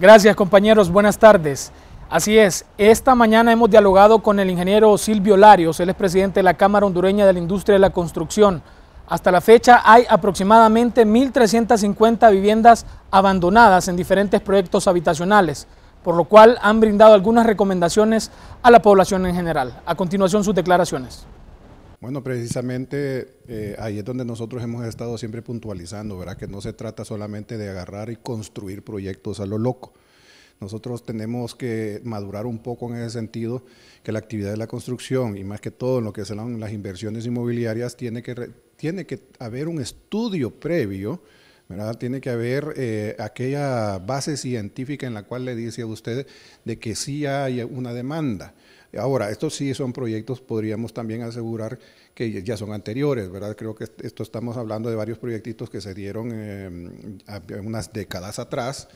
Gracias compañeros, buenas tardes. Así es, esta mañana hemos dialogado con el ingeniero Silvio Larios, él es presidente de la Cámara Hondureña de la Industria de la Construcción. Hasta la fecha hay aproximadamente 1.350 viviendas abandonadas en diferentes proyectos habitacionales, por lo cual han brindado algunas recomendaciones a la población en general. A continuación sus declaraciones. Bueno, precisamente eh, ahí es donde nosotros hemos estado siempre puntualizando, ¿verdad? Que no se trata solamente de agarrar y construir proyectos a lo loco. Nosotros tenemos que madurar un poco en ese sentido, que la actividad de la construcción y más que todo en lo que son las inversiones inmobiliarias tiene que, tiene que haber un estudio previo, ¿verdad? Tiene que haber eh, aquella base científica en la cual le dice a usted de que sí hay una demanda. Ahora, estos sí son proyectos, podríamos también asegurar que ya son anteriores, ¿verdad? Creo que esto estamos hablando de varios proyectitos que se dieron em, unas décadas atrás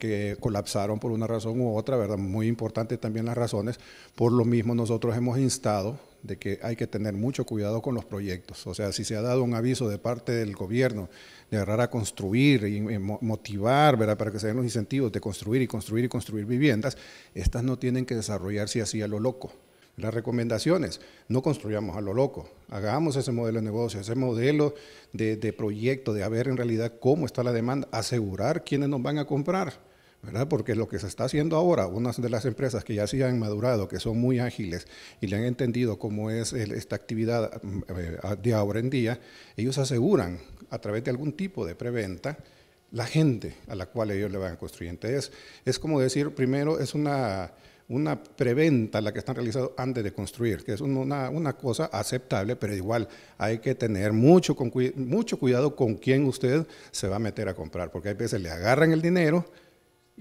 que colapsaron por una razón u otra, ¿verdad? Muy importante también las razones. Por lo mismo nosotros hemos instado de que hay que tener mucho cuidado con los proyectos. O sea, si se ha dado un aviso de parte del gobierno de agarrar a construir y eh, motivar, ¿verdad? Para que se den los incentivos de construir y construir y construir viviendas, estas no tienen que desarrollarse así a lo loco. Las recomendaciones, no construyamos a lo loco, hagamos ese modelo de negocio, ese modelo de, proyecto, de ver en realidad cómo está la demanda, asegurar quiénes nos van a comprar porque lo que se está haciendo ahora, unas de las empresas que ya se han madurado, que son muy ágiles y le han entendido cómo es esta actividad mm, eh, de ahora en día, ellos aseguran a través de algún tipo de preventa la gente a la cual ellos le van a construir. Entonces, es como decir, primero es una, una preventa la que están realizando antes de construir, que es una, una cosa aceptable, pero igual hay que tener mucho, mucho cuidado con quién usted se va a meter a comprar, porque hay veces le agarran el dinero,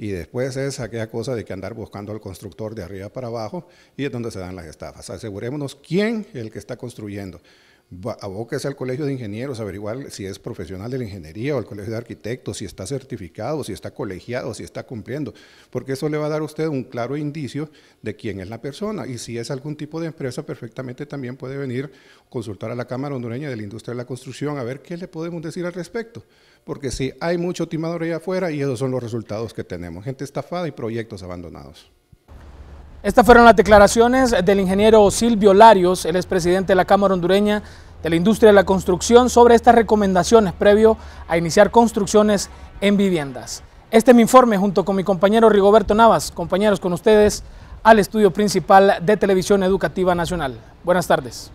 y después es aquella cosa de que andar buscando al constructor de arriba para abajo y es donde se dan las estafas. Asegurémonos quién es el que está construyendo abóquese al colegio de ingenieros, averiguar si es profesional de la ingeniería o al colegio de arquitectos, si está certificado, si está colegiado, si está cumpliendo, porque eso le va a dar a usted un claro indicio de quién es la persona. Y si es algún tipo de empresa, perfectamente también puede venir consultar a la Cámara Hondureña de la Industria de la Construcción a ver qué le podemos decir al respecto, porque si hay mucho timador allá afuera y esos son los resultados que tenemos, gente estafada y proyectos abandonados. Estas fueron las declaraciones del ingeniero Silvio Larios, el expresidente de la Cámara Hondureña de la Industria de la Construcción, sobre estas recomendaciones previo a iniciar construcciones en viviendas. Este es mi informe junto con mi compañero Rigoberto Navas, compañeros con ustedes al estudio principal de Televisión Educativa Nacional. Buenas tardes.